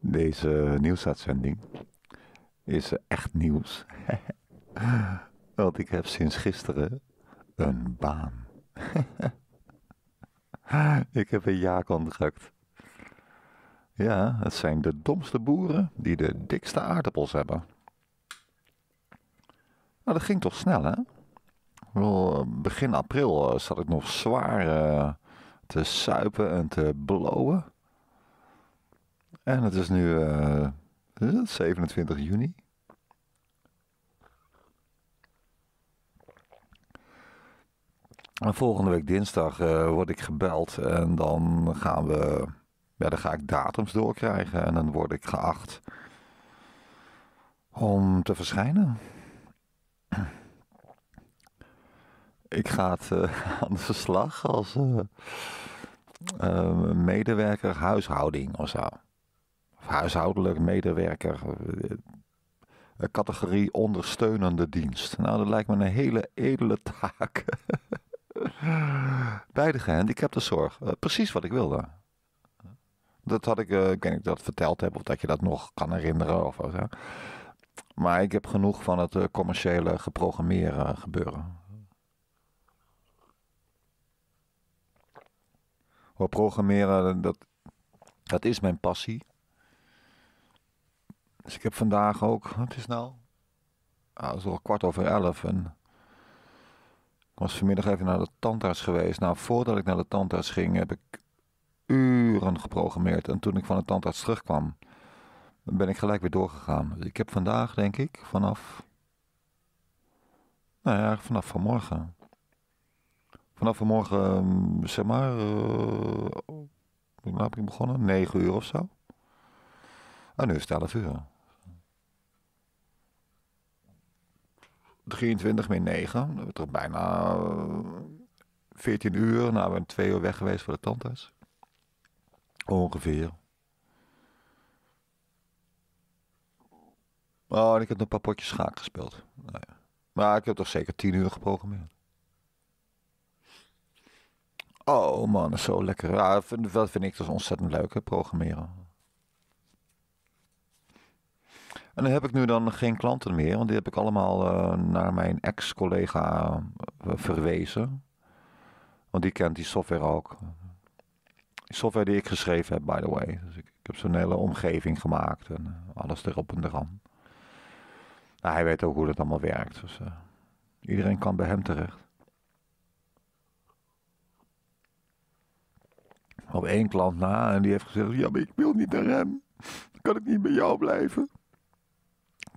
Deze nieuwsuitzending is echt nieuws. Want ik heb sinds gisteren een baan. ik heb een jaarcontract. Ja, het zijn de domste boeren die de dikste aardappels hebben. Nou, dat ging toch snel, hè? begin april eh, zat ik nog zwaar eh, te suipen en te blowen. En het is nu 27 eh, eh, juni. En volgende week dinsdag eh, word ik gebeld en dan gaan we, ja, dan ga ik datums doorkrijgen en dan word ik geacht om te verschijnen. Ik ga het aan de slag als medewerker huishouding of zo huishoudelijk medewerker, eh, eh, categorie ondersteunende dienst. Nou, dat lijkt me een hele edele taak. Bij de gehandicapte zorg. Eh, precies wat ik wilde. Dat had ik, ik dat verteld heb of dat je dat nog kan herinneren of wat. Maar ik heb genoeg van het commerciële geprogrammeren gebeuren. programmeren, dat, dat is mijn passie. Dus ik heb vandaag ook, wat is nou? Ah, het is al kwart over elf en ik was vanmiddag even naar de tandarts geweest. Nou, voordat ik naar de tandarts ging, heb ik uren geprogrammeerd. En toen ik van de tandarts terugkwam, ben ik gelijk weer doorgegaan. Dus ik heb vandaag, denk ik, vanaf. Nou ja, vanaf vanmorgen. Vanaf vanmorgen, ehm, zeg maar. Eh, hoe uh, laat ik begonnen? 9 uur of zo. En ah, nu is het 11 uur. 23 min 9. We hebben toch bijna 14 eh, uur. Nou, we zijn twee uur weg geweest voor de tandarts. Ongeveer. Oh, en ik heb een paar potjes schaak gespeeld. Nou maar ik heb toch zeker 10 uur geprogrammeerd. Oh man, zo lekker. Ja, dat vind ik dus ontzettend leuk, hè, programmeren. En dan heb ik nu dan geen klanten meer, want die heb ik allemaal eh, naar mijn ex-collega eh, verwezen. Want die kent die software ook. Die software die ik geschreven heb, by the way. Dus ik, heb zo'n hele omgeving gemaakt en eh, alles erop en eraan. Nou, hij weet ook hoe dat allemaal werkt. Dus iedereen kan bij hem terecht. Op één klant na en die heeft gezegd: Ja, maar ik wil niet naar hem. Dan kan ik niet bij jou blijven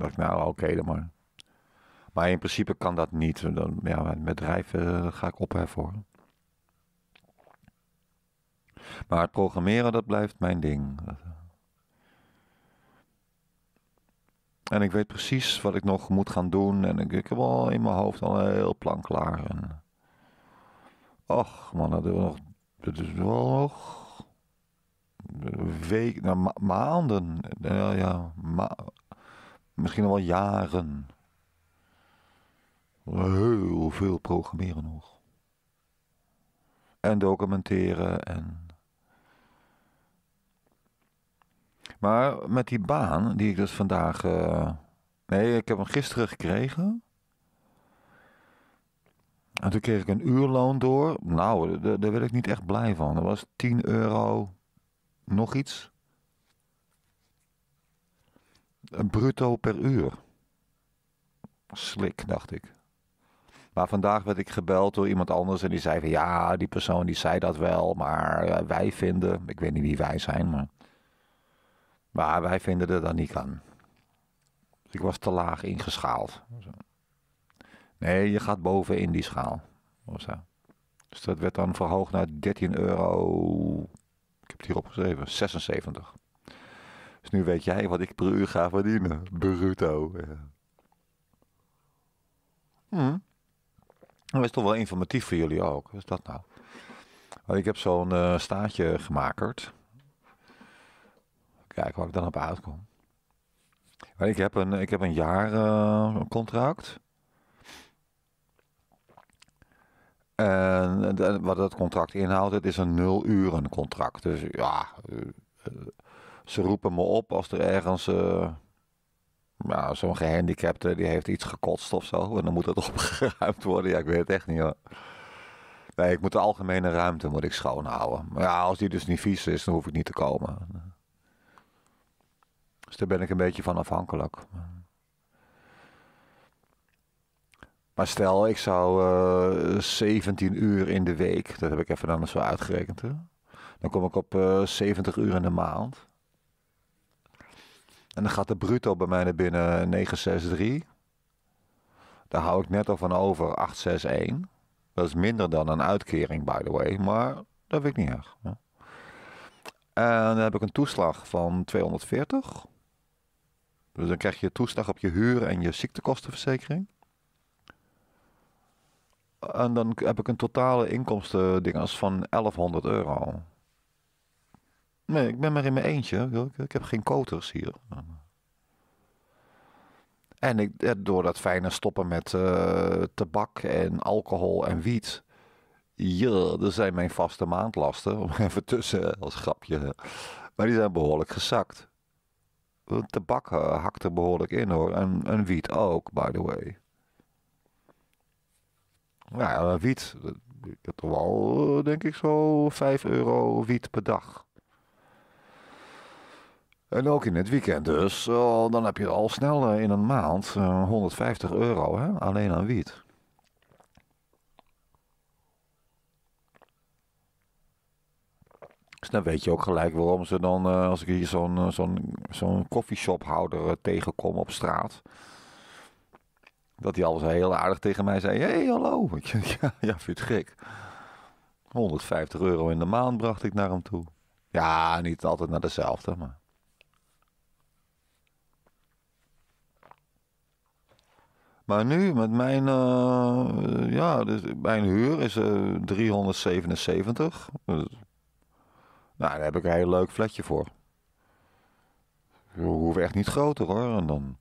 dacht nou oké, dan maar. Maar in principe kan dat niet. Dan, ja, met drijven eh, ga ik opheffen Maar het programmeren, dat blijft mijn ding. En ik weet precies wat ik nog moet gaan doen. En ik, heb al in mijn hoofd al een heel plan klaar. En... Och man, dat is nog... Dat is nog... weken, nou, maanden. ja, ja ma Misschien al wel jaren. Heel veel programmeren nog. En documenteren en. Maar met die baan die ik dus vandaag. Eh, nee, ik heb hem gisteren gekregen. En toen kreeg ik een uurloon door. Nou, daar, daar werd ik niet echt blij van. Dat was 10 euro nog iets. Eh, bruto per uur. Slik, dacht ik. Maar vandaag werd ik gebeld door iemand anders en die zei van ja, die persoon die zei dat wel, maar eh, wij vinden, ik weet niet wie wij zijn, maar, maar wij vinden dat dat niet kan. ik was te laag ingeschaald. Nee, je gaat boven in die schaal. Dus dat werd dan verhoogd naar 13 euro. Ik heb het hierop geschreven, 76. Dus nu weet jij wat ik per uur ga verdienen. Bruto. Ja. Hmm. Dat is toch wel informatief voor jullie ook. Wat is dat nou? Want ik heb zo'n uh, eh, staartje gemakerd. Kijken waar ik dan op uitkom. ik heb een, ik heb een jaar eh, contract. En, wat dat contract inhoudt, het is een nul uren contract. Dus ja, eh, ze roepen me op als er ergens uh, nou, zo'n gehandicapte die heeft iets gekotst of zo. En dan moet dat opgeruimd worden. Ja, ik weet het echt niet hoor. Nee, ik moet de algemene ruimte moet ik schoonhouden. Maar ja, als die dus niet vies is, dan hoef ik niet te komen. Dus daar ben ik een beetje van afhankelijk. Maar stel, ik zou uh, eh, 17 uur in de week, dat heb ik even dan zo uitgerekend. Dan kom ik op uh, eh, 70 uur in de maand. En dan gaat de bruto bij mij naar binnen 963. Daar hou ik net al van over 861. Dat is minder dan een uitkering, by the way. Maar dat weet ik niet erg. En dan heb ik een toeslag van 240. Dus dan krijg je toeslag op je huur en je ziektekostenverzekering. En dan heb ik een totale inkomstendingas van 1100 euro. Nee, ik ben maar in mijn eentje. Ik, heb geen koters hier. En ik, door dat fijne stoppen met eh, tabak en alcohol en wiet. Ja, dat zijn mijn vaste maandlasten. Om even tussen eh, als grapje. Maar die zijn behoorlijk gezakt. Tabak eh, hakt er behoorlijk in hoor. En, en wiet ook, by the way. Nou ja, wiet. Ik heb toch wel, denk ik, zo 5 euro wiet per dag. En ook in het weekend dus. Eh, dan heb je al snel eh, in een maand 150 eh, euro hè? alleen aan wiet. Dus dan weet je ook gelijk waarom ze dan, als ik hier zo'n zo'n zo'n koffieshophouder tegenkom op straat, dat hij al heel aardig tegen mij zei: Hé, hey, hallo. Ja, ja, vind je het gek? 150 euro in de maand bracht ik naar hem toe. Ja, niet altijd naar dezelfde, maar. Maar nu, met mijn, eh, ja, dus mijn huur is uh, dus, 377. nou, daar heb ik een heel leuk flatje voor. We hoeven echt niet groter hoor. En dan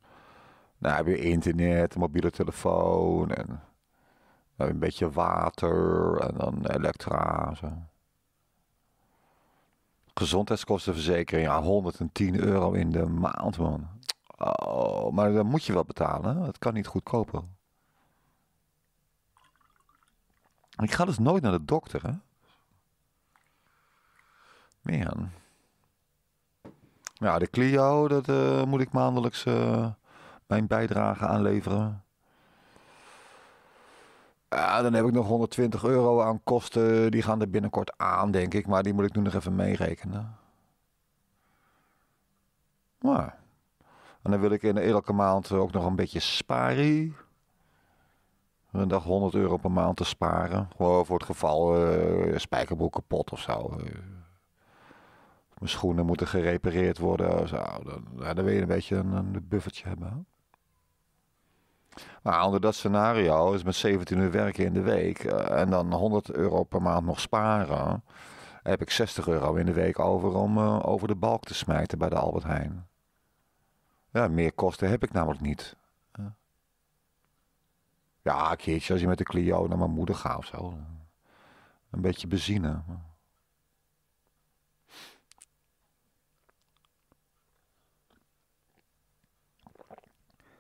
nou, heb je internet, mobiele telefoon en nou, een beetje water en dan elektra. Zo. Gezondheidskostenverzekering, ja, 110 euro in de maand man. Oh, maar dan moet je wel betalen. Het kan niet goedkoper. Ik ga dus nooit naar de dokter, hè? Man. Ja, de Clio, dat eh, moet ik maandelijks eh, mijn bijdrage aanleveren. Ja, dan heb ik nog 120 euro aan kosten. Die gaan er binnenkort aan, denk ik. Maar die moet ik nu nog even meerekenen. Maar... En dan wil ik in elke maand ook nog een beetje sparen. Een dag 100 euro per maand te sparen. Gewoon voor het geval uh, spijkerbroek kapot of zo. Eh, mijn schoenen moeten gerepareerd worden. Zo. Dan, dan wil je een beetje een, een buffertje hebben. Maar onder dat scenario is met 17 uur werken in de week eh, en dan 100 euro per maand nog sparen, heb ik 60 euro in de week over om over de balk te smijten bij de Albert Heijn. Ja, meer kosten heb ik namelijk niet. Ja, een keertje als je met de Clio naar mijn moeder gaat of zo. Een beetje benzine.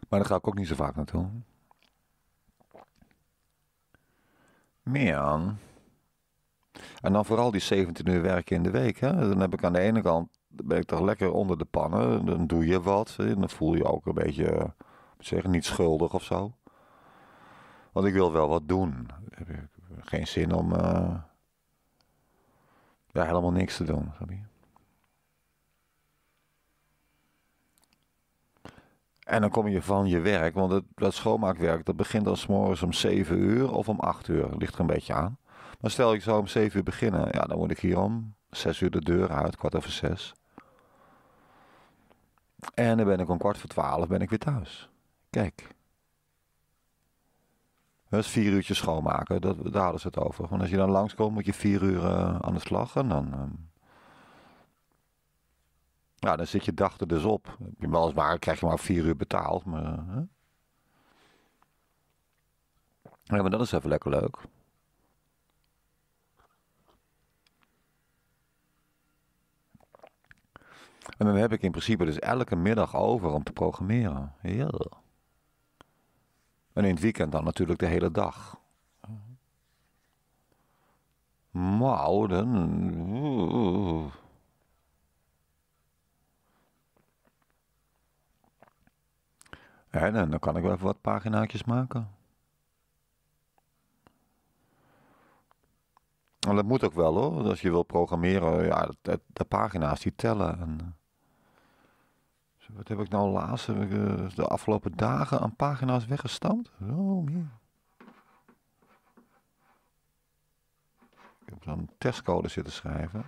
Maar daar ga ik ook niet zo vaak naartoe. Meer En dan vooral die 17 uur werken in de week. Hè? Dan heb ik aan de ene kant dan ben ik toch lekker onder de pannen. Dan doe je wat. en Dan voel je ook een beetje, eh, zeggen, niet schuldig of zo. Want ik wil wel wat doen. Heb ik geen zin om eh, ja, helemaal niks te doen. En dan kom je van je werk, want het, dat schoonmaakwerk dat begint dan morgens om 7 uur of om 8 uur. Ligt er een beetje aan. Maar stel ik zou om 7 uur beginnen, ja, dan moet ik hier om 6 uur de deur uit, kwart over 6. En dan ben ik om kwart voor twaalf ben ik weer thuis. Kijk. Dat is vier uurtjes schoonmaken, dat, daar hadden ze het over. Want als je dan langskomt moet je vier uur eh, aan de slag en dan... Ehm, ja, dan zit je dag er dus op. Je krijg je maar vier uur betaald. Maar, maar dat is even lekker leuk. En dan heb ik in principe dus elke middag over om te programmeren. heel. En in het weekend dan natuurlijk de hele dag. Maar dan. En, dan kan ik wel even wat paginaatjes maken. En dat moet ook wel hoor. Als je wil programmeren, ja, de, pagina's die tellen. En, wat heb ik nou laatst, eh, de afgelopen dagen aan pagina's weggestampt? Oh meer. Ik heb dan testcode zitten schrijven.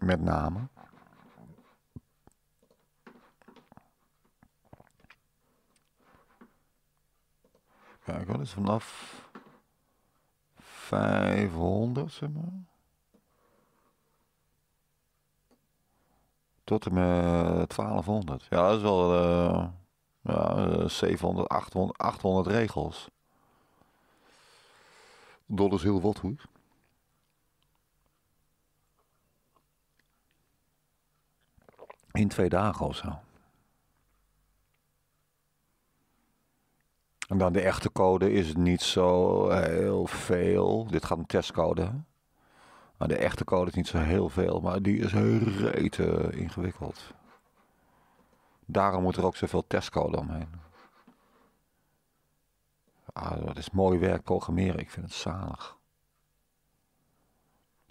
Met name. Kijk, dat is vanaf 500, zeg maar. Tot en met 1200. Ja, dat is wel uh, ja, 700, 800, 800 regels. Dat is heel wat hoor. In twee dagen of zo. En dan de echte code is niet zo heel veel. Dit gaat een testcode. Maar de echte code is niet zo heel veel, maar die is rete ingewikkeld. Daarom moet er ook zoveel testcode omheen. Ah, dat is mooi werk programmeren, ik vind het zalig.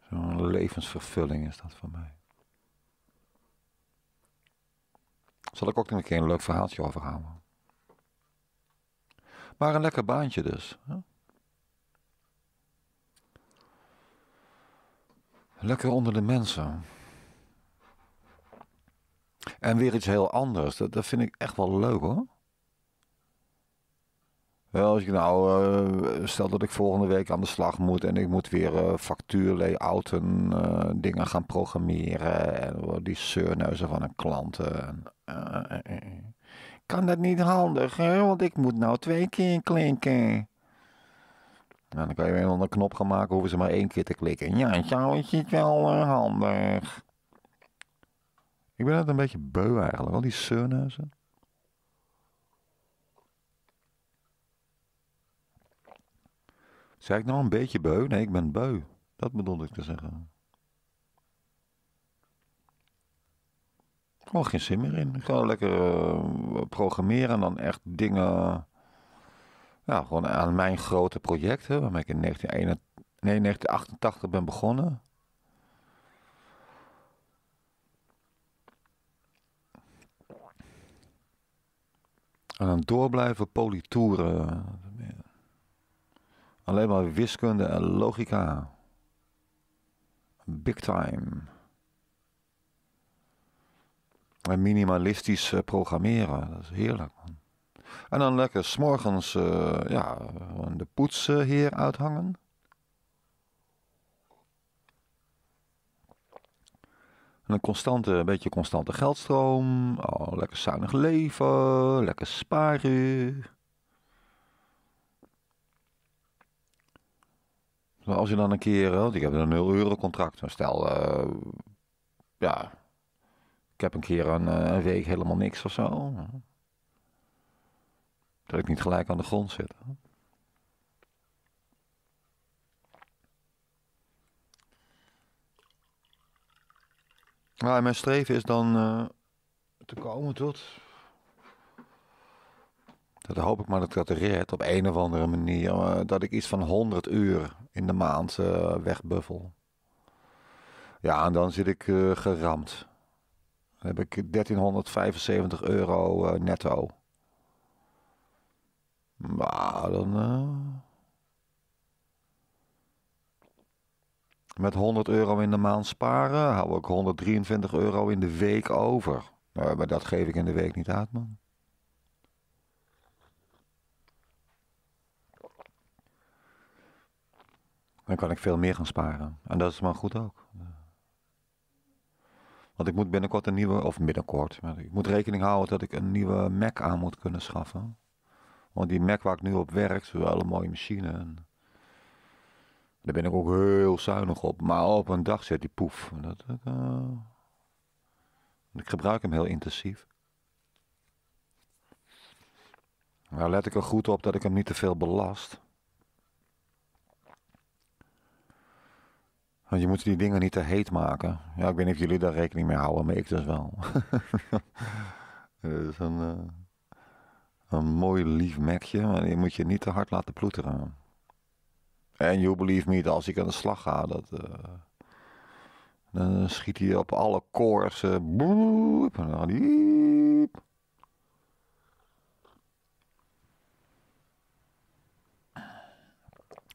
Zo'n levensvervulling is dat voor mij. Zal ik ook nog een keer een leuk verhaaltje over houden. Maar een lekker baantje dus. Hè? Lekker onder de mensen. En weer iets heel anders. Dat, dat vind ik echt wel leuk hoor. Ja, als ik nou, eh, stel dat ik volgende week aan de slag moet en ik moet weer uh, eh, factuurlayouten, eh, dingen gaan programmeren en die zeurneuzen van een klant. kan dat niet handig, hè? want ik moet nou twee keer klinken. En dan kan je weer een knop gaan maken, hoeven ze maar één keer te klikken. Ja, zo is wel eh, handig. Ik ben net een beetje beu eigenlijk, al die zeurneuzen. Zeg ik nou een beetje beu? Nee, ik ben beu. Dat bedoelde ik te zeggen. Gewoon geen zin meer in. Gewoon lekker eh, programmeren en dan echt dingen nou, gewoon aan mijn grote projecten, waarmee ik in 1988 ben begonnen. En dan door blijven politoeren. Alleen maar wiskunde en logica. Big time. En minimalistisch eh, programmeren, dat is heerlijk man. En dan lekker s'morgens uh, ja, de poetsheer uithangen. een constante, een beetje constante geldstroom. Oh, lekker zuinig leven. Lekker sparen. Maar als je dan een keer, eh, want ik heb een 0 euro contract. stel, eh, ja, ik heb een keer een, een week helemaal niks of zo. Dat ik niet gelijk aan de grond zit. mijn streven is dan eh, te komen tot. Dat hoop ik maar dat ik dat red op een of andere manier. Eh, dat ik iets van 100 uur in de maand eh, wegbuffel. Ja, en dan zit ik geramd. Dan heb ik 1375 euro netto. Maar dan. Eh, met 100 euro in de maand sparen, hou ik 123 euro in de week over. Eh, maar dat geef ik in de week niet uit, man. Dan kan ik veel meer gaan sparen. En dat is maar goed ook. Want ik moet binnenkort een nieuwe, of binnenkort, maar ik moet rekening houden dat ik een nieuwe Mac aan moet kunnen schaffen. Want die Mac waar ik nu op werk, is wel een mooie machine. daar ben ik ook heel zuinig op. Maar op een dag zit die poef. Dat, eh, ik gebruik hem heel intensief. Maar let ik er goed op dat ik hem niet te veel belast. Want je moet die dingen niet te heet maken. Ja, ik weet niet of jullie daar rekening mee houden, maar ik dus wel. Dat dus dan... Uh een mooi lief mekje, maar die moet je niet te hard laten ploeteren. En you believe me, als ik aan de slag ga, dat, eh, dan schiet hij op alle koors. Uh, eh, boep, dan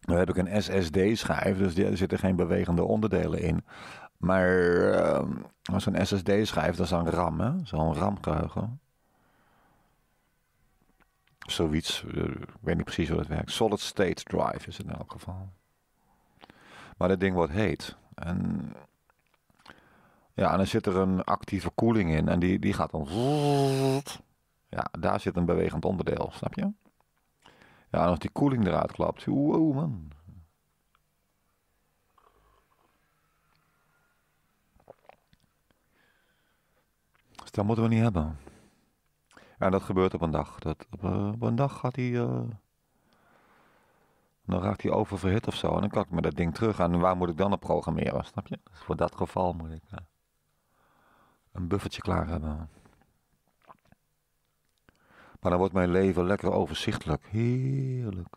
We een SSD-schijf, dus er zitten geen bewegende onderdelen in. Maar uh, als een SSD-schijf, dat is een RAM, hè? Zo'n RAM-geheugen zoiets. Eh, ik weet niet precies hoe dat werkt. Solid state drive is het in elk geval. Maar dat ding wordt heet. En, ja, en dan zit er een actieve koeling in. En die, die gaat dan... Ja, daar zit een bewegend onderdeel, snap je? Ja, en als die koeling eruit klapt... Wow, man. Dus dat moeten we niet hebben. En dat gebeurt op een dag. Dat, op, eh, een dag gaat hij. Eh, dan raakt hij oververhit of zo. En dan kan ik me dat ding terug aan. Waar moet ik dan op programmeren? Snap je? Dus voor dat geval moet ik eh, een buffertje klaar hebben. Maar dan wordt mijn leven lekker overzichtelijk. Heerlijk.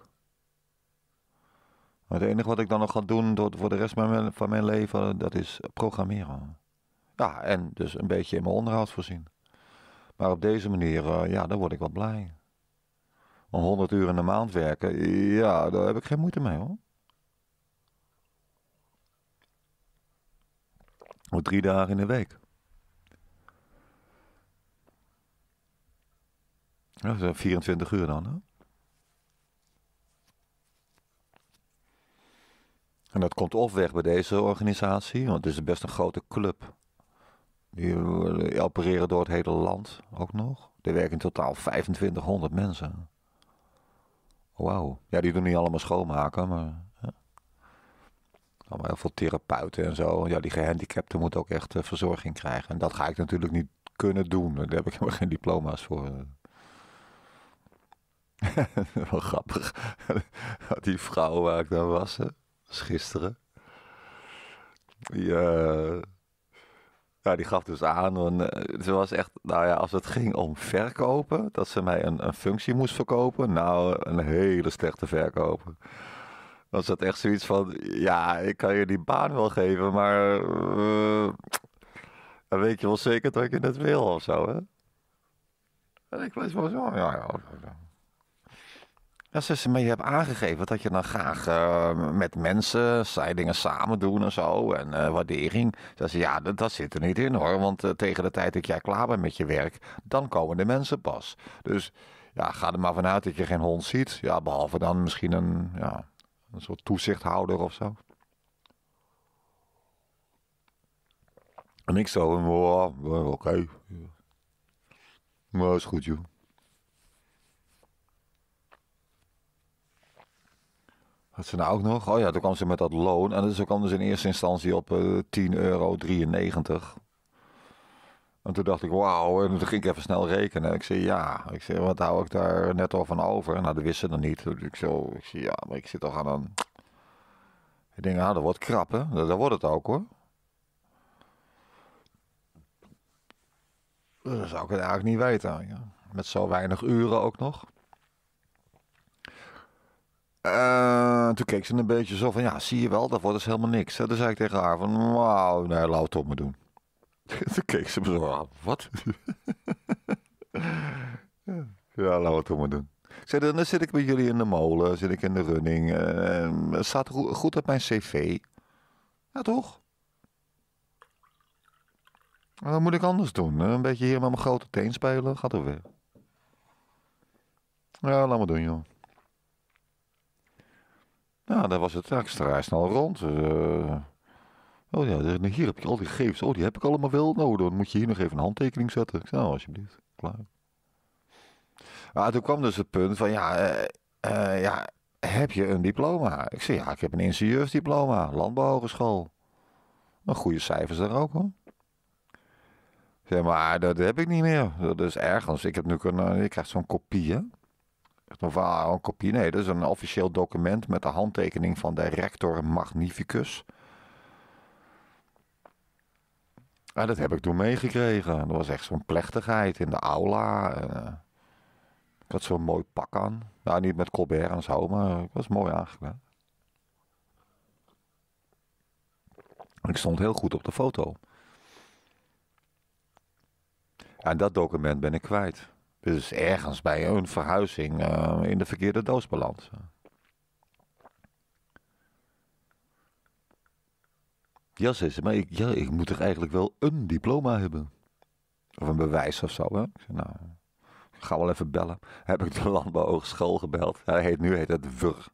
het enige wat ik dan nog ga doen voor de rest van mijn, van mijn leven, dat is programmeren. Ja, en dus een beetje in mijn onderhoud voorzien. Maar op deze manier, eh, ja, daar word ik wel blij. Om 100 uur in de maand werken, ja, daar heb ik geen moeite mee hoor. Of drie dagen in de week. Dat is 24 uur dan, hè? En dat komt of weg bij deze organisatie, want het is best een grote club. Eh, die opereren door het hele land ook nog. Er werken in totaal 2500 mensen. Wauw. Ja, die doen niet allemaal schoonmaken, maar... Ja. Allemaal heel veel therapeuten en zo. Ja, die gehandicapten moeten ook echt eh, verzorging krijgen. En dat ga ik natuurlijk niet kunnen doen. Daar heb ik helemaal geen diploma's voor. Wel grappig. die vrouw waar ik dan was, was gisteren. Die... Eh, ja die gaf dus aan. Eh, ze was echt, nou ja, als het ging om verkopen, dat ze mij een, een functie moest verkopen. Nou, een hele slechte verkoper. Was dat echt zoiets van, ja, ik kan je die baan wel geven, maar eh, dan weet je wel zeker dat je het wil of zo, hè? En ik was wel zo, ja. ja. Ja, maar je hebt aangegeven dat je dan graag eh, met mensen zij dingen samen doen en zo. En uh, waardering. Dus ja, dat, dat, zit er niet in hoor. Want eh, tegen de tijd dat jij klaar bent met je werk, dan komen de mensen pas. Dus ja, ga er maar vanuit dat je geen hond ziet. Ja, behalve dan misschien een, ja, een soort toezichthouder of zo. En ik zo, oh, oh, oké. Okay. Maar is goed joh. Had ze nou ook nog? Oh ja, toen kwam ze met dat loon. En zo kwam dus in eerste instantie op uh, eh, 10,93 euro. En toen dacht ik, wauw. En toen ging ik even snel rekenen. ik zei, ja. Ik zei, wat hou ik daar net al van over? Nou, dat wisten ze dan niet. Dus ik zo, ik zei, ja, maar ik zit toch aan een... Ik denk, ah, dat wordt krap, hè? Dat, dat wordt het ook, hoor. Dat zou ik het eigenlijk niet weten. Ja. Met zo weinig uren ook nog. Uh, toen keek ze een beetje zo van, ja, zie je wel, dat wordt dus helemaal niks. Hè? Toen zei ik tegen haar van, wauw, nee, laat het op me doen. toen keek ze me zo van wat? ja, laat het op me doen. Ik zei, dan zit ik met jullie in de molen, zit ik in de running. Uh, staat goed op mijn cv. Ja, toch? Dan moet ik anders doen? Een beetje hier met mijn grote teen spelen? Gaat er weer. Ja, laat me doen, joh. Nou, dan was het straks snel rond. Eh, oh ja, hier heb je al die gegevens. Oh, die heb ik allemaal wel. Nou, dan moet je hier nog even een handtekening zetten. Ik zei, nou, alsjeblieft. Klaar. Maar toen kwam dus het punt van, ja, eh, eh, ja heb je een diploma? Ik zei, ja, ik heb een ingenieursdiploma. Landbouwhogeschool. Een goede cijfers daar ook, hoor. Zeg maar, dat heb ik niet meer. Dat is ergens. Ik heb nu een, ik krijg zo'n kopie, hè? Ah, een kopie. Nee, dat is een officieel document met de handtekening van de rector magnificus. En dat heb ik toen meegekregen. Dat was echt zo'n plechtigheid in de aula. Eh, ik had zo'n mooi pak aan. Nou, niet met Colbert en zo, maar ik was mooi aangekleed. Ik stond heel goed op de foto. En dat document ben ik kwijt dus ergens bij een verhuizing eh, in de verkeerde doos beland. Ja, zei maar ik, ja, ik moet toch eigenlijk wel een diploma hebben? Of een bewijs of zo, hè? Ik zei, nou, ik ga wel even bellen. Heb ik de landbouwhoogschool gebeld. Hij heet, nu heet het WUR.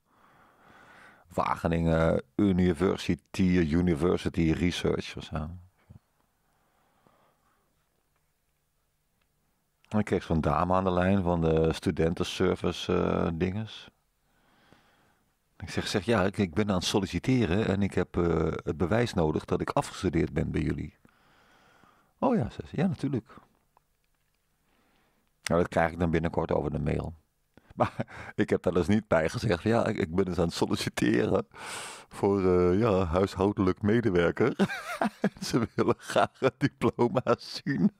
Wageningen University, University Research of zo. Ik kreeg zo'n dame aan de lijn van de studentenservice uh, dinges. Ik zeg, zeg ja, ik, ik, ben aan het solliciteren en ik heb eh, het bewijs nodig dat ik afgestudeerd ben bij jullie. Oh ja, ze, ja natuurlijk. Nou, dat krijg ik dan binnenkort over de mail. Maar ik heb daar dus niet bij gezegd. Ja, ik ben dus aan het solliciteren voor eh, ja, huishoudelijk medewerker. Ze willen graag een diploma zien.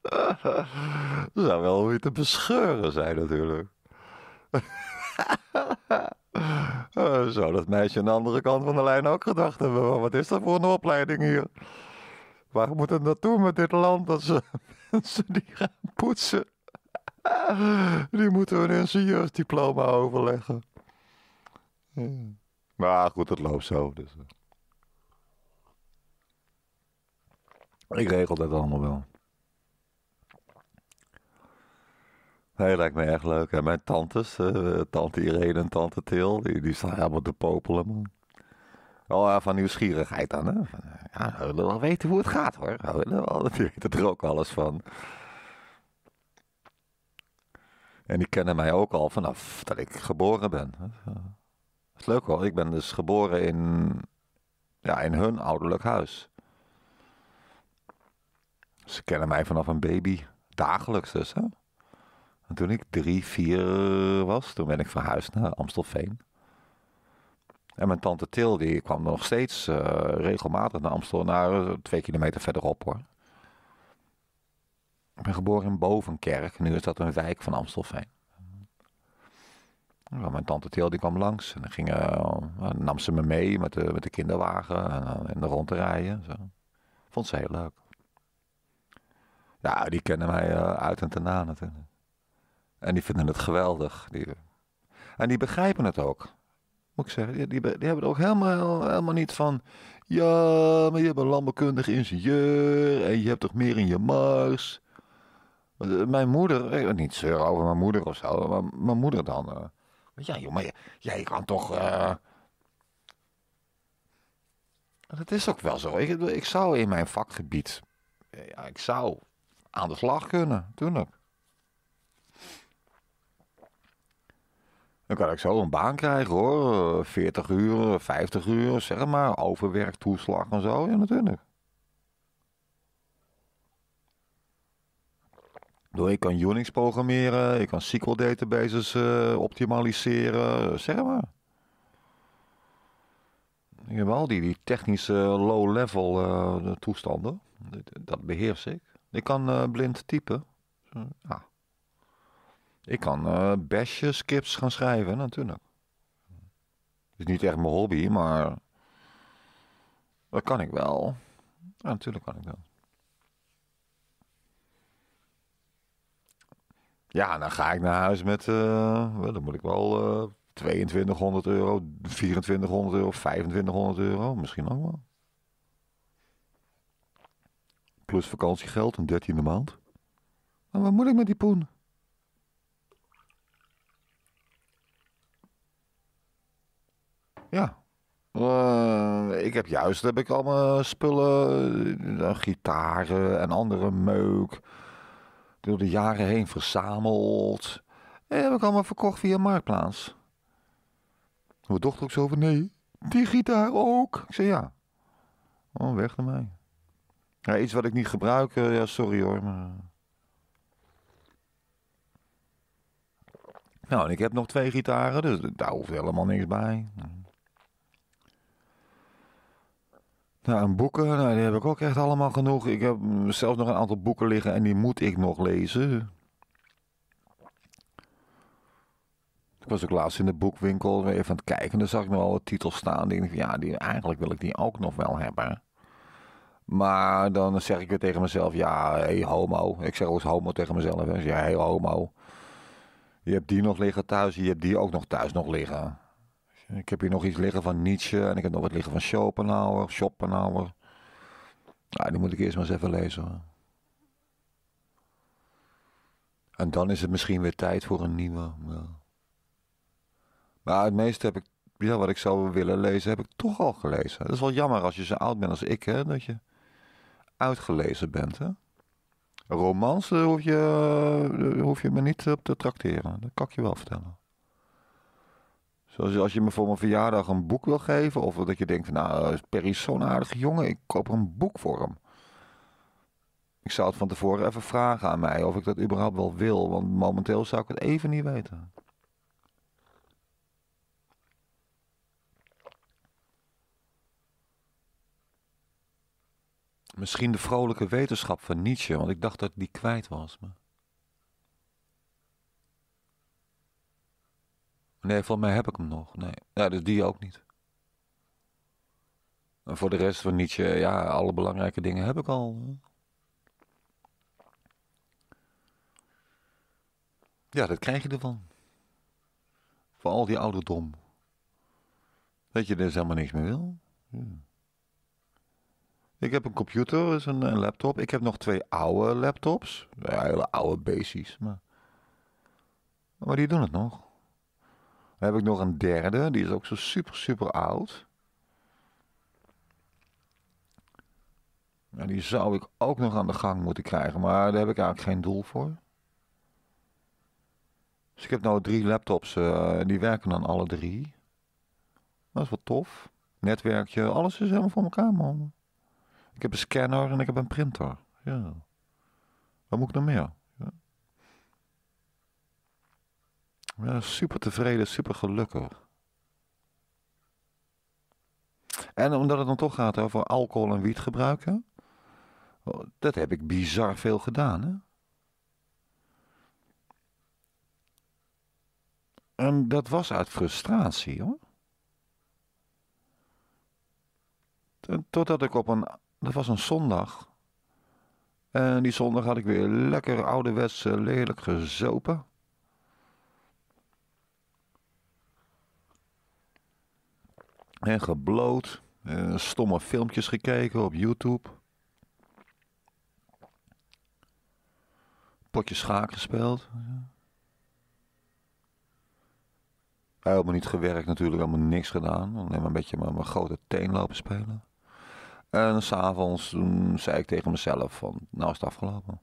Dat zou wel weer te bescheuren zijn natuurlijk. Eh, zou dat meisje aan de andere kant van de lijn ook gedacht hebben? Wat is dat voor een opleiding hier? Waar moet het naartoe met dit land als mensen die gaan poetsen? Die moeten we een ingenieursdiploma overleggen. Maar goed, het loopt zo. Dus. Eh. Ik regel dat allemaal wel. Hij lijkt me erg leuk. En mijn tantes, eh, tante Irene en tante Til, die, die staan helemaal te popelen, man. Oh, ja, van nieuwsgierigheid dan, hè. ja, we willen wel weten hoe het gaat, hoor. We wel, die weten er ook alles van. En die kennen mij ook al vanaf dat ik geboren ben. Dat is leuk hoor. Ik ben dus geboren in, ja, in hun ouderlijk huis. Ze kennen mij vanaf een baby. Dagelijks dus. Hè? En toen ik drie, vier was, toen ben ik verhuisd naar Amstelveen. En mijn tante Til die kwam nog steeds eh, regelmatig naar Amstel, naar eh, twee kilometer verderop hoor. Ik ben geboren in Bovenkerk. Nu is dat een wijk van Amstelveen. mijn tante Til die kwam langs en dan ging, eh, eh, nam ze me mee met de, met de kinderwagen en, eh, uh, de rond te rijden. Zo. Vond ze heel leuk. Ja, die kennen mij uit en ten aan natuurlijk. En die vinden het geweldig. Die, en die begrijpen het ook. Moet ik zeggen, die, die, die hebben er ook helemaal, helemaal niet van. Ja, maar je bent landbouwkundig ingenieur en je hebt toch meer in je mars. Eh, mijn moeder, niet zeuren over mijn moeder of zo, maar mijn moeder dan. Eh. ja, joh, maar jij kan toch. Uh... Eh. Dat is ook wel zo. Ik, ik zou in mijn vakgebied. Ja, ik zou aan de slag kunnen, toen ik. Dan kan ik zo een baan krijgen hoor. 40 uur, 50 uur, zeg maar. Overwerktoeslag en zo. Ja, natuurlijk. ik kan Unix programmeren, ik kan SQL databases eh, optimaliseren, zeg maar. Ik heb al die, technische low-level eh, toestanden, dat beheers ik. Ik kan eh, blind typen. Ja. Ah. Ik kan uh, bash skips gaan schrijven, natuurlijk. is niet echt mijn hobby, maar dat kan ik wel. Ja, natuurlijk kan ik dat. Ja, dan ga ik naar huis met, eh, dan moet ik wel uh, eh, 2200 euro, 2400 euro, 2500 euro, misschien ook wel. Plus vakantiegeld, een dertiende maand. Maar wat moet ik met die poen? Ja. Eh, ik heb juist, heb ik al mijn spullen, gitaren en andere meuk door de jaren heen verzameld. En heb ik allemaal verkocht via Marktplaats. Mijn dochter ook zo van, nee, die gitaar ook. Ik zei, ja. Oh, weg ermee. Ja, iets wat ik niet gebruik, eh, ja, sorry hoor, maar... Nou, en ik heb nog twee gitaren, dus daar hoeft helemaal niks bij. Nou, en boeken, nou, die heb ik ook echt allemaal genoeg. Ik heb zelfs nog een aantal boeken liggen en die moet ik nog lezen. Ik was ook laatst in de boekwinkel even aan het kijken. En dan zag ik nog een titel staan. Die ik ja, die, eigenlijk wil ik die ook nog wel hebben. Maar dan zeg ik weer tegen mezelf, ja, hey, homo. Ik zeg ook homo tegen mezelf. Ja, hey, homo. Je hebt die nog liggen thuis, je hebt die ook nog thuis nog liggen. Ik heb hier nog iets liggen van Nietzsche en ik heb nog wat liggen van Schopenhauer. Schopenhauer. Nou, die moet ik eerst maar eens even lezen. En dan is het misschien weer tijd voor een nieuwe. Maar het meeste heb ik, ja, wat ik zou willen lezen, heb ik toch al gelezen. Dat is wel jammer als je zo oud bent als ik, hè, dat je uitgelezen bent. Hè? Romans eh, hoef je, eh, hoef je me niet op te tracteren. Dat kan ik je wel vertellen. Zoals als je me voor mijn verjaardag een boek wil geven. Of dat je denkt, nou, Perry is zo'n aardige jongen. Ik koop een boek voor hem. Ik zou het van tevoren even vragen aan mij of ik dat überhaupt wel wil. Want momenteel zou ik het even niet weten. Misschien de vrolijke wetenschap van Nietzsche, want ik dacht dat die kwijt was. Maar... Nee, van mij heb ik hem nog. Nee. Ja, dus die ook niet. En voor de rest van Nietzsche, ja, alle belangrijke dingen heb ik al. Ja, dat krijg je ervan. Voor al die ouderdom. Dat je dus helemaal niks meer wil. Ja. Ik heb een computer, dus een, een, laptop. Ik heb nog twee oude laptops. hele oude basis. Maar, maar die doen het nog. Dan heb ik nog een derde, die is ook zo super, super oud. die zou ik ook nog aan de gang moeten krijgen, maar daar heb ik eigenlijk geen doel voor. Dus ik heb nou drie laptops, eh, die werken dan alle drie. Dat is wel tof. Netwerkje, alles is helemaal voor elkaar, man. Ik heb een scanner en ik heb een printer. Ja. Wat moet ik nog meer? Ja, super tevreden, super gelukkig. En omdat het dan toch gaat over alcohol en wiet gebruiken. Oh, dat heb ik bizar veel gedaan. Hè? En dat was uit frustratie hoor. Totdat ik op een. Dat was een zondag. En die zondag had ik weer lekker ouderwets lelijk gezopen. En gebloot. En eh, stomme filmpjes gekeken op YouTube. Potje schaak gespeeld. me niet gewerkt natuurlijk, helemaal niks gedaan. Alleen maar een beetje met mijn grote teen lopen spelen. En s'avonds toen zei ik tegen mezelf van, nou is het afgelopen.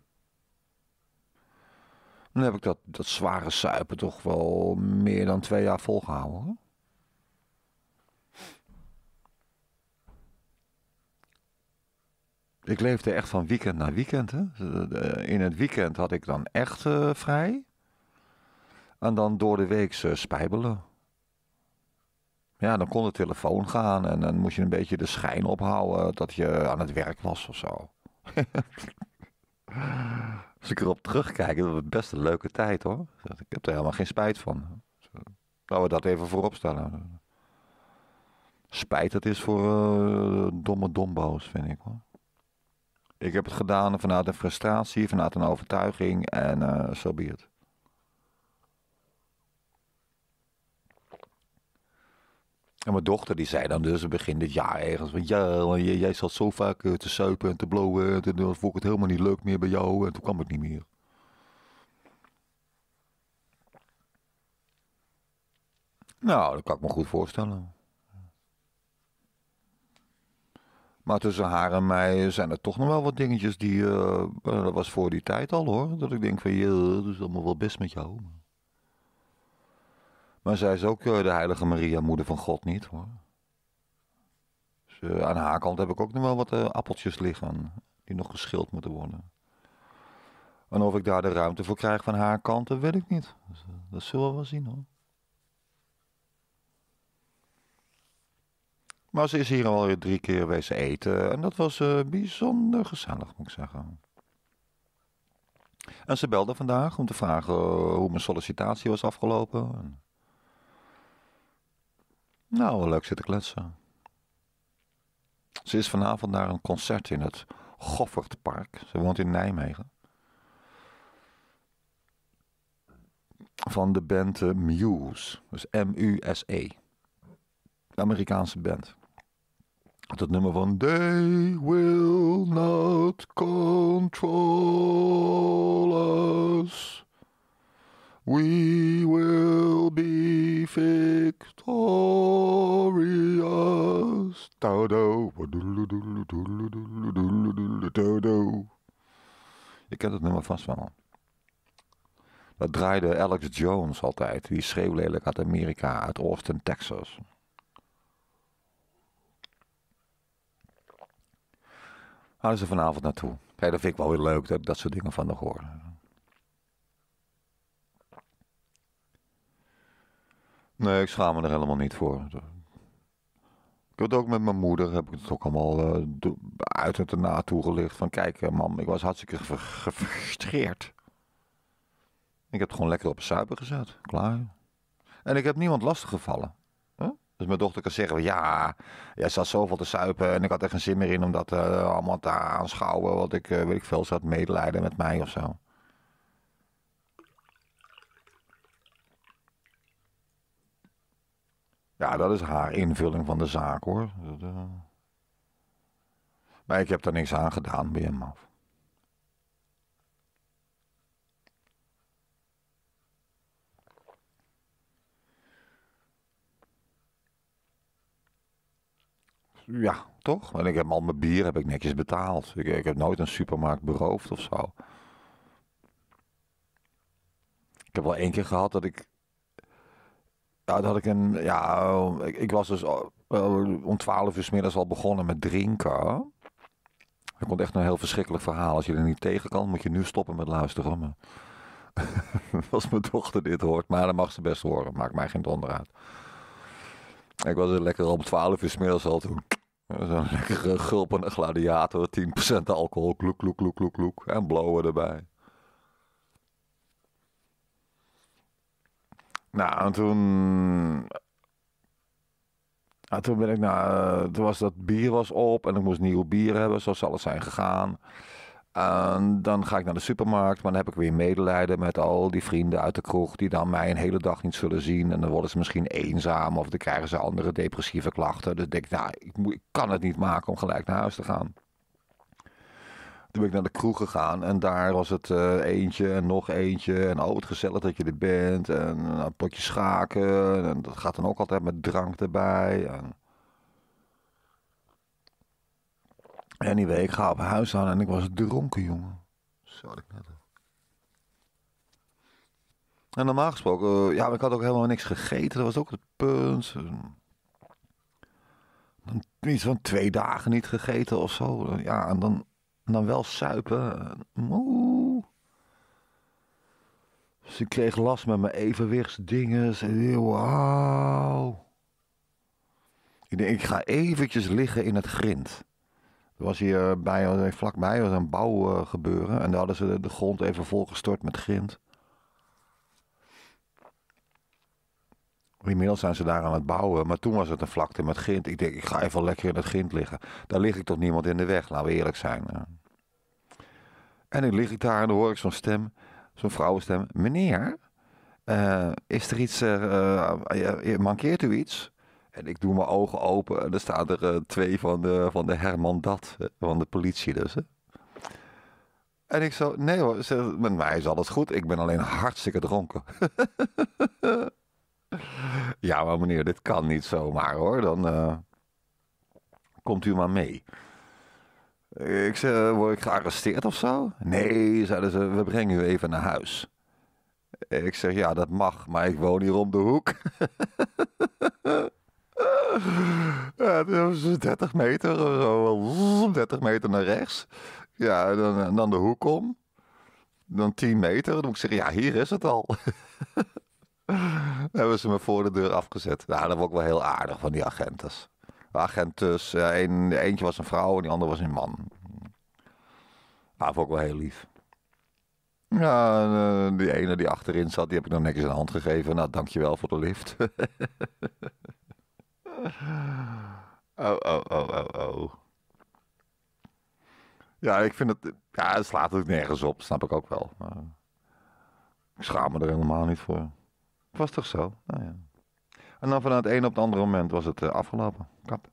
Dan heb ik dat, dat zware suipen toch wel meer dan twee jaar volgehouden. Ik leefde echt van weekend naar weekend. Hè. Dus, eh, in het weekend had ik dan echt eh, vrij. En dan door de week eh, spijbelen. Ja, dan kon de telefoon gaan en dan moest je een beetje de schijn ophouden dat je aan het werk was of zo. Als ik erop terugkijk, dat was best een leuke tijd hoor. Ik heb er helemaal geen spijt van. Laten we dat even voorop stellen. Spijt dat is voor domme dombo's, vind ik hoor. Ik heb het gedaan vanuit een frustratie, vanuit een overtuiging en eh, zo uh, so En mijn dochter die zei dan dus begin dit jaar ergens van ja, jij, zat zo vaak eh, te suipen en te blowen en toen eh, vond ik het helemaal niet leuk meer bij jou en toen kwam het niet meer. Nou, dat kan ik me goed voorstellen. Maar tussen haar en mij zijn er toch nog wel wat dingetjes die. Eh, eh, dat was voor die tijd al hoor. Dat ik denk van je, dat is allemaal wel best met jou. Maar zij is ook eh, de Heilige Maria, moeder van God, niet hoor. Dus, aan haar kant heb ik ook nog wel wat appeltjes liggen. Die nog geschild moeten worden. En of ik daar de ruimte voor krijg van haar kant, dat weet ik niet. Dus, dat zullen we wel zien hoor. Maar ze is hier al drie keer ze eten. En dat was eh, bijzonder gezellig, moet ik zeggen. En ze belde vandaag om te vragen eh, hoe mijn sollicitatie was afgelopen. Nou, leuk leuk zitten kletsen. Ze is vanavond naar een concert in het Goffertpark. Ze woont in Nijmegen. Van de band eh, Muse. Dus M-U-S-E. Amerikaanse band. Het nummer van They Will Not Control Us. We will be victorious. Taudo. Taudo. Ik kent het nummer vast wel. Dat draaide Alex Jones altijd. Die schreeuwlelijk lelijk uit Amerika, uit Austin, Texas. Waar ze vanavond naartoe? Kijk, dat vind ik wel weer leuk, dat, dat soort dingen van nog hoor. Nee, ik schaam me er helemaal niet voor. Ik had ook met mijn moeder, heb ik het ook allemaal uh, uit en erna toegelicht. Van kijk, eh, mam, ik was hartstikke gefrustreerd. Ik heb het gewoon lekker op een suiker gezet. Klaar. En ik heb niemand lastig gevallen. Dus mijn dochter kan zeggen, ja, jij zat zoveel te suipen en ik had er geen zin meer in om dat eh, allemaal te aanschouwen. Wat ik, uh, weet ik veel, zat medelijden met mij of zo. Ja, dat is haar invulling van de zaak hoor. Eh, maar ik heb daar niks aan gedaan, bij hem af. ja, toch? En ik heb al mijn bier heb ik netjes betaald. Ik, heb nooit een supermarkt beroofd of zo. Ik heb wel één keer gehad dat ik. Ja, dat ik een. Ja, ik, was dus om twaalf uur s middags al begonnen met drinken. Er komt echt een heel verschrikkelijk verhaal. Als je er niet tegen kan, moet je nu stoppen met luisteren. Maar... Als mijn dochter dit hoort, maar dan mag ze best horen. Maakt mij geen donder uit. Ik was er lekker om twaalf uur s middags al toen. Zo'n lekkere gulpende gladiator, 10% alcohol, kloek, kloek, kloek, kloek, kloek. En blowen erbij. Nou, en toen... En toen ben ik Nou, toen was dat bier was op en ik moest nieuw bier hebben. zoals alles zijn gegaan. En dan ga ik naar de supermarkt, maar dan heb ik weer medelijden met al die vrienden uit de kroeg die dan mij een hele dag niet zullen zien. En dan worden ze misschien eenzaam of dan krijgen ze andere depressieve klachten. Dus denk nou, ik, nou, ik, kan het niet maken om gelijk naar huis te gaan. Toen ben ik naar de kroeg gegaan en daar was het eh, eentje en nog eentje. En oh, het gezellig dat je er bent. En eh, een potje schaken. En dat gaat dan ook altijd met drank erbij. En Anyway, ik ga op huis aan en ik was dronken, jongen. Zo, ik net. En normaal gesproken, eh, ja, ik had ook helemaal niks gegeten. Dat was ook het punt. iets van twee dagen niet gegeten of zo. Ja, en dan, dan wel suipen. moe Dus ik kreeg last met mijn evenwichtsdingen. Wauw. Ik denk, ik ga eventjes liggen in het grind was hier eh, bij, eh, vlakbij was een bouw eh, gebeuren. En daar hadden ze de, grond even volgestort met grind. Inmiddels zijn ze daar aan het bouwen. Maar toen was het een vlakte met grind. Ik denk, ik ga even lekker in het grind liggen. Daar lig ik toch niemand in de weg, laten we eerlijk zijn. En nu lig ik daar en dan hoor ik zo'n stem. Zo'n vrouwenstem. Meneer, is er iets... mankeert u iets? En ik doe mijn ogen open en er staan er eh, twee van de, van de Herman eh, van de politie dus. Hè. En ik zo, nee hoor, ze, met mij is alles goed. Ik ben alleen hartstikke dronken. ja, maar meneer, dit kan niet zomaar hoor. Dan eh, komt u maar mee. Ik zeg word ik gearresteerd of zo? Nee, zeiden ze, we brengen u even naar huis. Ik zeg, ja, dat mag, maar ik woon hier om de hoek. Ja, dat was 30 meter of zo. 30 meter naar rechts. Ja, dan, en dan de hoek om. Dan 10 meter. Dan moet ik zeggen, ja, hier is het al. dan hebben ze me voor de deur afgezet. Nou, dat was ook wel heel aardig van die agentes. Agentes, dus, een, eentje was een vrouw en die andere was een man. Maar vond wel heel lief. Ja, eh, die ene die achterin zat, die heb ik nog netjes een hand gegeven. Nou, dankjewel voor de lift. Oh, oh, oh, oh, oh. Ja, ik vind het... Ja, het slaat ook nergens op, snap ik ook wel. Maar ik schaam me er helemaal niet voor. Het was toch zo? Nou ja. En dan vanuit het een op het andere moment was het eh, afgelopen. Kap.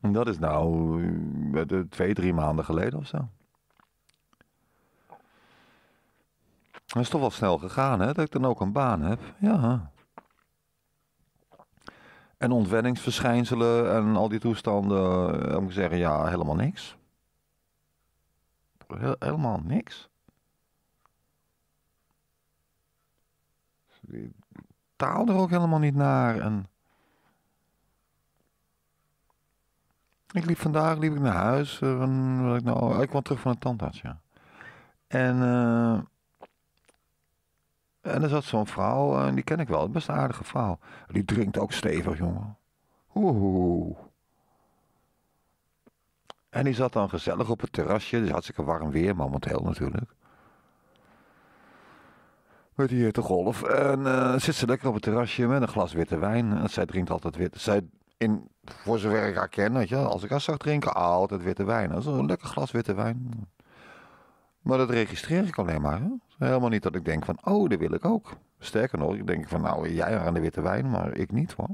En dat is nou eh, twee, drie maanden geleden of zo. Dat is toch wel snel gegaan, hè? Dat ik dan ook een baan heb. Ja. En ontwenningsverschijnselen en al die toestanden, om eh, moet ik zeggen, ja, helemaal niks. helemaal niks. Ik Taal er ook helemaal niet naar. En... Ik liep vandaag liep ik naar huis. Eh, ik, nou, ik kwam terug van het tandarts, ja. En eh, en er zat zo'n vrouw, en eh, die ken ik wel, best een aardige vrouw. Die drinkt ook stevig, jongen. Oeh. En die zat dan gezellig op het terrasje. Dus hartstikke warm weer, momenteel natuurlijk. Met die de golf. En uh, zit ze lekker op het terrasje met een glas witte wijn. En zij drinkt altijd wit. Zij, in, voor zover ik haar ken, als ik haar zag drinken, altijd witte wijn. Dat is een lekker glas witte wijn. Maar dat registreer ik alleen maar. Helemaal niet dat ik denk van, oh, dat wil ik ook. Sterker nog, ik denk van, nou, jij aan de witte wijn, maar ik niet, hoor.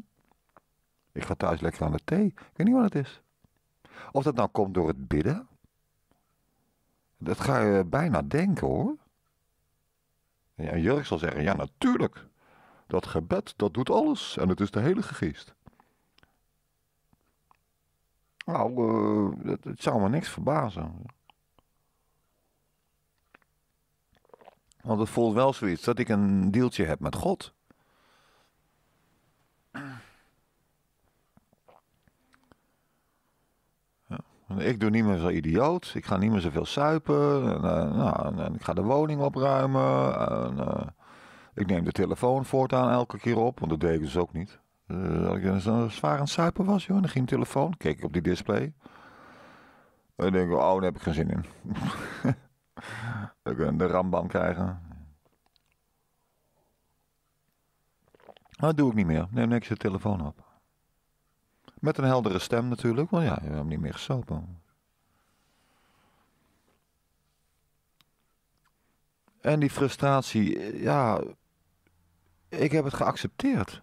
Ik ga thuis lekker aan de thee. Ik weet niet wat het is. Of dat nou komt door het bidden. Dat ga je bijna denken, hoor. Ja, Jurk zal zeggen, ja, natuurlijk. Dat gebed, dat doet alles. En het is de Heilige Geest. Nou, eh, het, het zou me niks verbazen. Want het voelt wel zoiets dat ik een deeltje heb met God. Ik doe niet meer zo idioot. Ik ga niet meer zoveel suipen. En, eh, nou, en ik ga de woning opruimen. En, eh, ik neem de telefoon voortaan elke keer op. Want dat deed ik dus ook niet. Uh, eh, dat ik dan zwaar aan het suipen was, joh. En dan ging de telefoon. Keek ik op die display. En dan denk ik, oh, daar heb ik geen zin in. de rambam krijgen. dat doe ik niet meer. Neem niks je telefoon op. Met een heldere stem natuurlijk, want ja, je hebt niet meer gesopen. En die frustratie, ja, ik heb het geaccepteerd.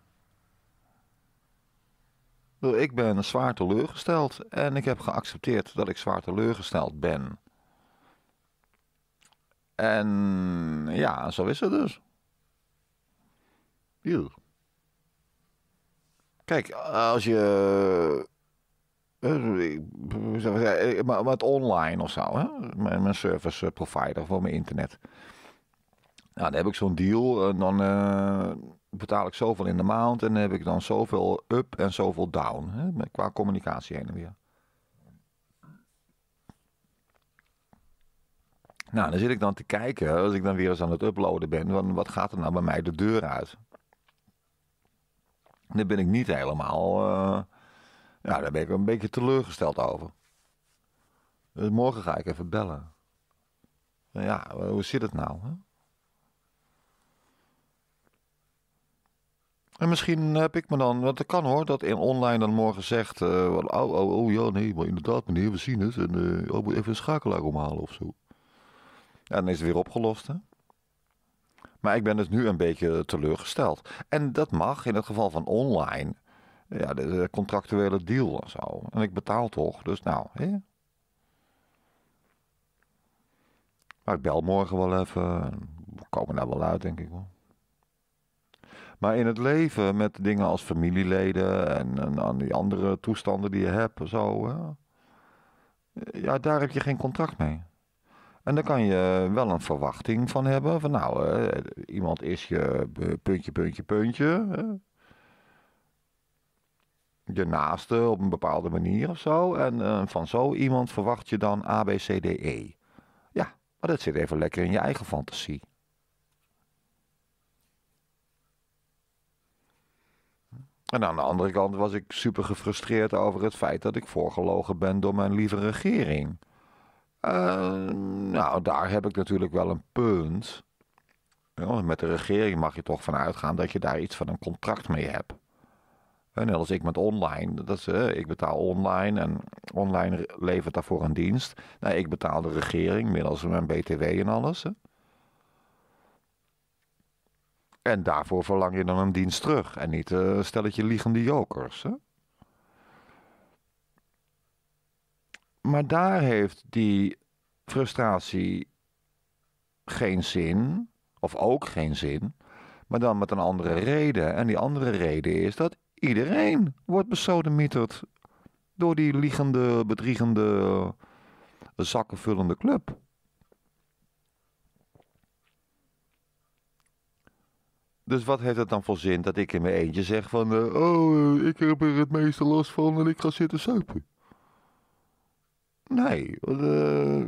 Ik ben zwaar teleurgesteld en ik heb geaccepteerd dat ik zwaar teleurgesteld ben. En ja, zo is het dus. Kijk, als je. Eh, eh, maar wat online of zo, hè? Mijn, service eh, provider voor mijn internet. Nou, dan heb ik zo'n deal en dan betaal ik zoveel in de maand en dan heb ik dan zoveel up en zoveel down hè? qua communicatie heen en weer. Nou, dan zit ik dan te kijken, als ik dan weer eens aan het uploaden ben, van wat gaat er nou bij mij de deur uit? Daar ben ik niet helemaal, uh, nou, daar ben ik een beetje teleurgesteld over. Dus morgen ga ik even bellen. Ja, hoe zit het nou? Hè? En misschien heb ik me dan, want het kan hoor, dat in online dan morgen zegt: eh, oh, oh, oh ja, nee, maar inderdaad, meneer, we zien het. En uh, oh, moet even een schakelaar omhalen of zo. Ja, dan is het weer opgelost. Hè? Maar ik ben dus nu een beetje teleurgesteld. En dat mag in het geval van online. Ja, de, contractuele deal en zo. En ik betaal toch, dus nou. Hè? Maar ik bel morgen wel even. We komen daar wel uit, denk ik wel. Maar in het leven met dingen als familieleden en, aan die andere toestanden die je hebt, zo. Ja, daar heb je geen contract mee. En daar kan je wel een verwachting van hebben. Van nou, eh, iemand is je puntje, puntje, puntje. Hè? Je naaste op een bepaalde manier of zo. En eh, van zo iemand verwacht je dan A, B, C, D, E. Ja, maar dat zit even lekker in je eigen fantasie. En aan de andere kant was ik super gefrustreerd over het feit dat ik voorgelogen ben door mijn lieve regering. Ehm, nou, daar heb ik natuurlijk wel een punt. Ja, met de regering mag je toch van uitgaan dat je daar iets van een contract mee hebt. En net als ik met online. Dat is, ik betaal online en online levert daarvoor een dienst. Nou, ik betaal de regering middels mijn BTW en alles. Hè. En daarvoor verlang je dan een dienst terug. En niet uh, stelletje liegende jokers. Hè. Maar daar heeft die frustratie geen zin, of ook geen zin, maar dan met een andere reden. En die andere reden is dat iedereen wordt besodemieterd door die liegende, bedriegende, zakkenvullende club. Dus wat heeft het dan voor zin dat ik in mijn eentje zeg van... Eh, oh, ik heb er het meeste last van en ik ga zitten suipen. Nee, de,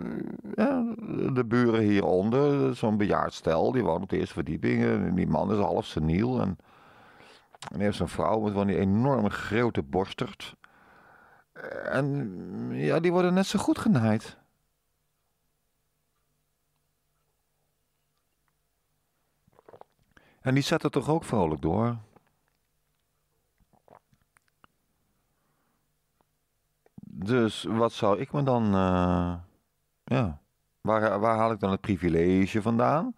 eh, ja, de buren hieronder, zo'n bejaard stel, die woont op de eerste verdieping. En die man is half seniel. En, en heeft zijn vrouw met van die enorme grote borstert. En ja, die worden net zo goed genaaid. En die zetten toch ook vrolijk door? Dus wat zou ik me dan. Eh, ja. Waar, waar haal ik dan het privilege vandaan?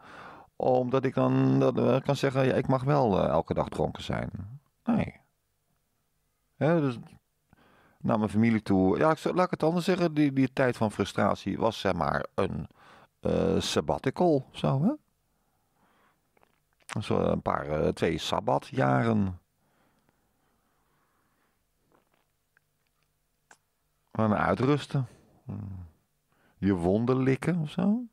Omdat ik dan dat, eh, kan zeggen: ja, ik mag wel eh, elke dag dronken zijn. Nee. Hè, dus naar mijn familie toe. Ja, ik, laat ik het anders zeggen. Die, die tijd van frustratie was zeg maar een sabbatical. Zo, hè? Zo een paar, twee sabbatjaren. Gewoon uitrusten. Je wonden likken of zo.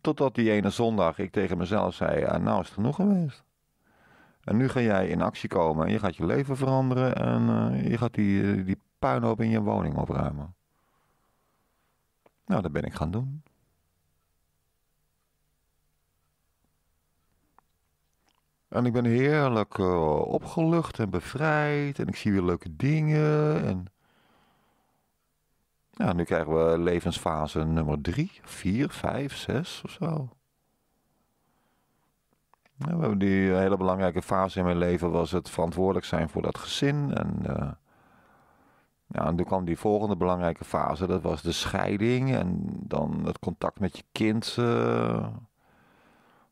Totdat die ene zondag ik tegen mezelf zei: ah, Nou is het genoeg geweest. En nu ga jij in actie komen en je gaat je leven veranderen en eh, je gaat die, eh, die puinhoop in je woning opruimen. Nou, dat ben ik gaan doen. En ik ben heerlijk eh, opgelucht en bevrijd en ik zie weer leuke dingen en ja, nu krijgen we levensfase nummer 3, 4, 5, 6 of zo. Ja, die hele belangrijke fase in mijn leven was het verantwoordelijk zijn voor dat gezin. En, uh, ja, en toen kwam die volgende belangrijke fase, dat was de scheiding. En dan het contact met je kind eh,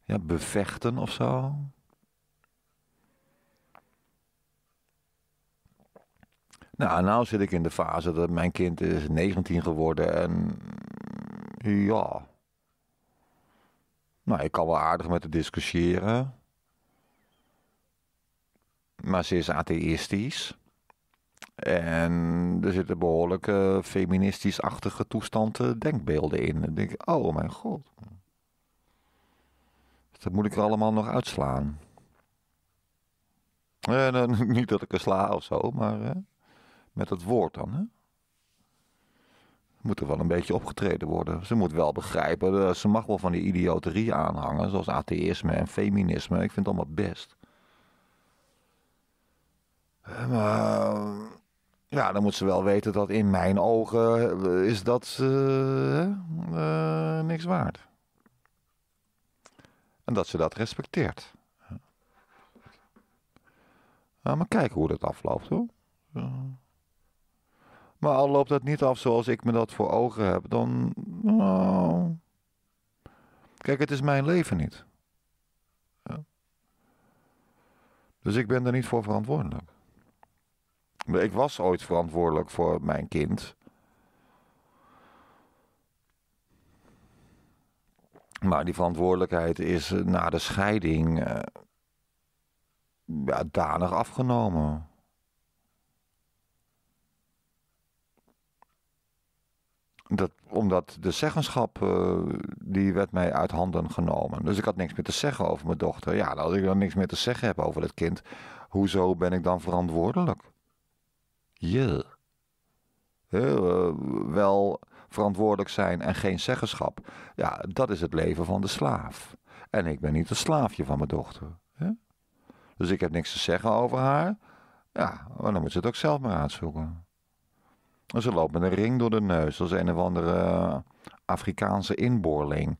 ja, bevechten of zo. Nou, nou zit ik in de fase dat mijn kind is 19 geworden en ja. Nou, ik kan wel aardig met haar discussiëren. Maar ze is atheïstisch. En er zitten behoorlijke feministisch-achtige toestanden, denkbeelden in. Dan denk ik, oh mijn god. Dat moet ik er allemaal nog uitslaan. Eh, dan niet dat ik er sla of zo, maar... Eh met het woord dan. Hè? Moet er wel een beetje opgetreden worden. Ze moet wel begrijpen, eh, ze mag wel van die idioterie aanhangen, zoals atheïsme en feminisme. Ik vind het allemaal best. Eh, maar eh, ja, dan moet ze wel weten dat in mijn ogen is dat niks waard. En dat ze dat respecteert. maar kijken hoe dat afloopt hoor. Ja. Maar al loopt dat niet af zoals ik me dat voor ogen heb, dan. Nou. kijk, het is mijn leven niet. Ja. Dus ik ben er niet voor verantwoordelijk. Ik was ooit verantwoordelijk voor mijn kind. Maar die verantwoordelijkheid is eh, na de scheiding eh, ja, danig afgenomen. Dat, omdat de zeggenschap, eh, die werd mij uit handen genomen. Dus ik had niks meer te zeggen over mijn dochter. Ja, als ik dan niks meer te zeggen heb over het kind, hoezo ben ik dan verantwoordelijk? Je. Eh, wel verantwoordelijk zijn en geen zeggenschap. Ja, dat is het leven van de slaaf. En ik ben niet een slaafje van mijn dochter. Hè? Dus ik heb niks te zeggen over haar. Ja, dan moet ze het ook zelf maar uitzoeken ze loopt met een ring door de neus. Dat is een of andere eh, Afrikaanse inboorling.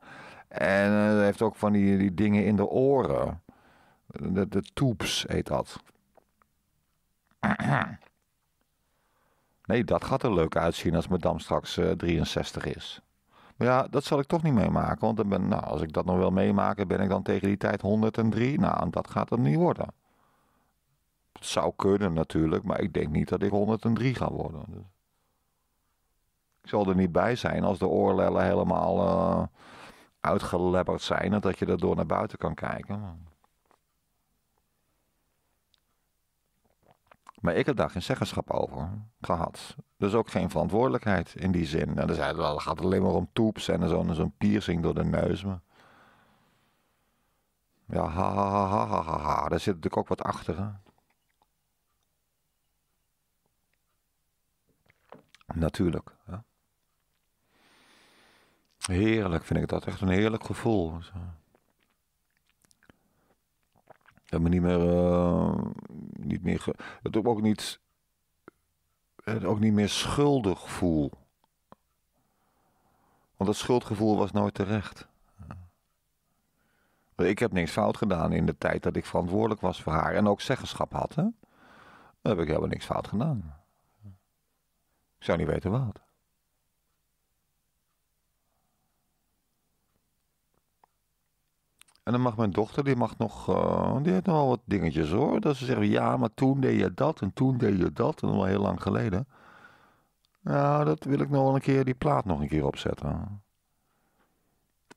En uh, heeft ook van die, die dingen in de oren. De, de toeps heet dat. Nee, dat gaat er leuk uitzien als mevrouw straks 63 eh, is. Maar ja, dat zal ik toch niet meemaken. Want dan ben, nou, als ik dat nog wel meemaken, ben ik dan tegen die tijd 103. Nou, dat gaat het niet worden. Het zou kunnen natuurlijk, maar ik denk niet dat ik 103 ga worden. Dus. Ik zal er niet bij zijn als de oorlellen helemaal uh, zijn. dat je door naar buiten kan kijken. Maar ik heb daar geen zeggenschap over gehad. Dus ook geen verantwoordelijkheid in die zin. En dan zei wel, het gaat alleen maar om toeps en zo'n piercing door de neus. Maar... Ja, ha, ha, ha, ha, ha, ha, Daar zit natuurlijk ook wat achter. Hè? Natuurlijk. Hè? Heerlijk vind ik dat. Echt een heerlijk gevoel. Ik heb me niet meer. Eh, niet meer dat ik ook niet. ook niet meer schuldig voel. Want dat schuldgevoel was nooit terecht. Ik heb niks fout gedaan in de tijd dat ik verantwoordelijk was voor haar en ook zeggenschap had. Dan heb ik helemaal niks fout gedaan. Ik zou niet weten wat. En dan mag mijn dochter, die mag nog, uh, die heeft nogal wat dingetjes hoor. Dat ze zeggen, ja, maar toen deed je dat en toen deed je dat. En al heel lang geleden. Nou, dat wil ik nog wel een keer, die plaat nog een keer opzetten.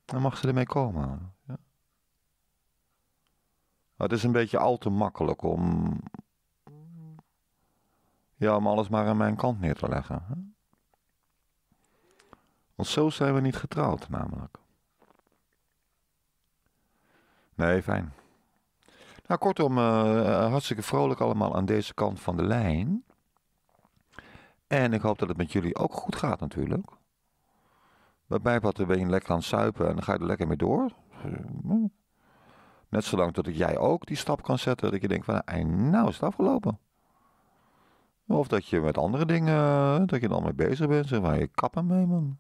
Dan mag ze ermee komen. Ja. het is een beetje al te makkelijk om, ja, om alles maar aan mijn kant neer te leggen. Hè? Want zo zijn we niet getrouwd namelijk. Nee, fijn. Nou, kortom, eh, hartstikke vrolijk allemaal aan deze kant van de lijn. En ik hoop dat het met jullie ook goed gaat natuurlijk. Bij wat ben je lekker aan het suipen en dan ga je er lekker mee door. Net zolang dat ik jij ook die stap kan zetten. Dat je denkt van, nou is het afgelopen. Of dat je met andere dingen, eh, dat je dan mee bezig bent. Zeg maar, je kappen mee man.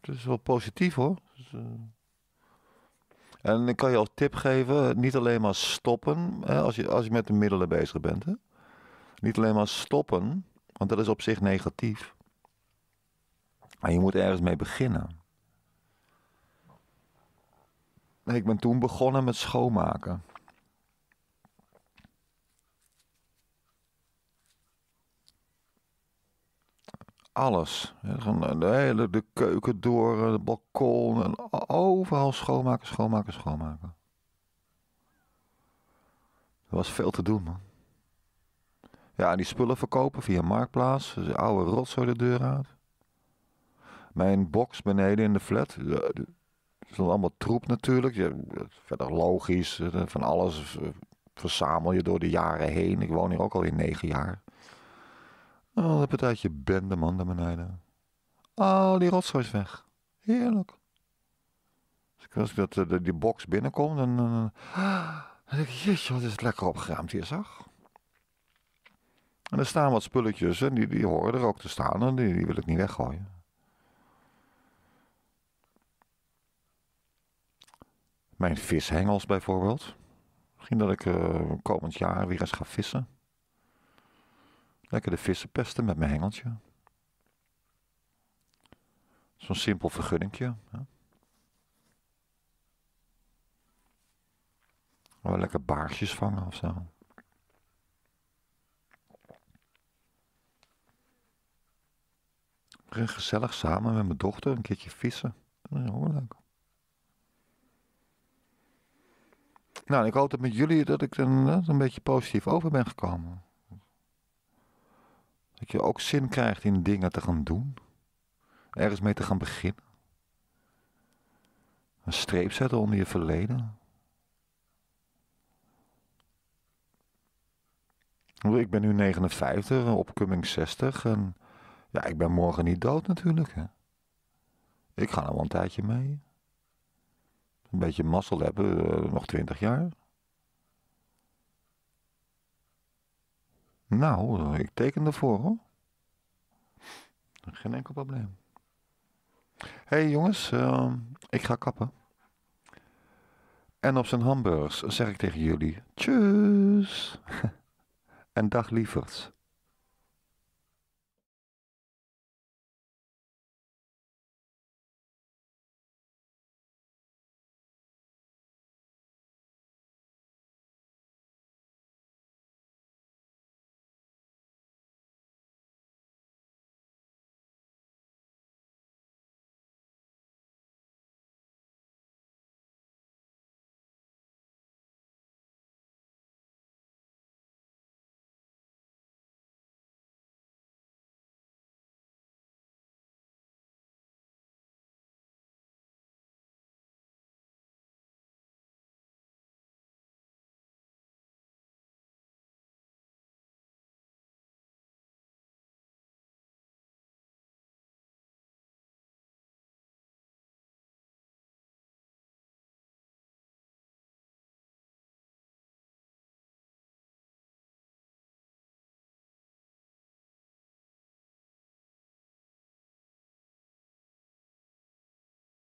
Het is wel positief hoor. Dus, eh, en ik kan je als tip geven, niet alleen maar stoppen hè, als, je, als je met de middelen bezig bent. Hè. Niet alleen maar stoppen, want dat is op zich negatief. Maar je moet ergens mee beginnen. Ik ben toen begonnen met schoonmaken. alles. De hele de keuken door, het eh, balkon, en overal schoonmaken, schoonmaken, schoonmaken. Er was veel te doen, man. Ja, die spullen verkopen via Marktplaats. Dus oude rotzooi de deur uit. Mijn box beneden in de flat. Dat is allemaal troep natuurlijk. Verder logisch. Eh, van alles eh, verzamel je door de jaren heen. Ik woon hier ook al in negen jaar. Al oh, dat het bende man naar beneden. Al oh, die rotzooi is weg. Heerlijk. als ik dat, eh, die box binnenkom, dan, eh, dan ik, jeetje, wat is het lekker opgeruimd hier, zag. En er staan wat spulletjes en die, die horen er ook te staan en die, die wil ik niet weggooien. Mijn vishengels bijvoorbeeld. Misschien dat ik eh, komend jaar weer eens ga vissen. Lekker de vissen pesten met mijn hengeltje. Zo'n simpel vergunningje. lekker baarsjes vangen of zo. Gezellig samen met mijn dochter een keertje vissen. Dat is leuk. Nou, ik hoop dat met jullie dat ik er eh, een beetje positief over ben gekomen. Dat je ook zin krijgt in dingen te gaan doen. Ergens mee te gaan beginnen. Een streep zetten onder je verleden. Ik ben nu 59, opkoming 60. En ja, ik ben morgen niet dood natuurlijk. Hè. Ik ga nog wel een tijdje mee. Een beetje mazzel hebben, eh, nog 20 jaar. Nou, ik teken ervoor hoor. Geen enkel probleem. hey, jongens, ehm, ik ga kappen. En op zijn hamburgers zeg ik tegen jullie: Tjus! en dag lieverd.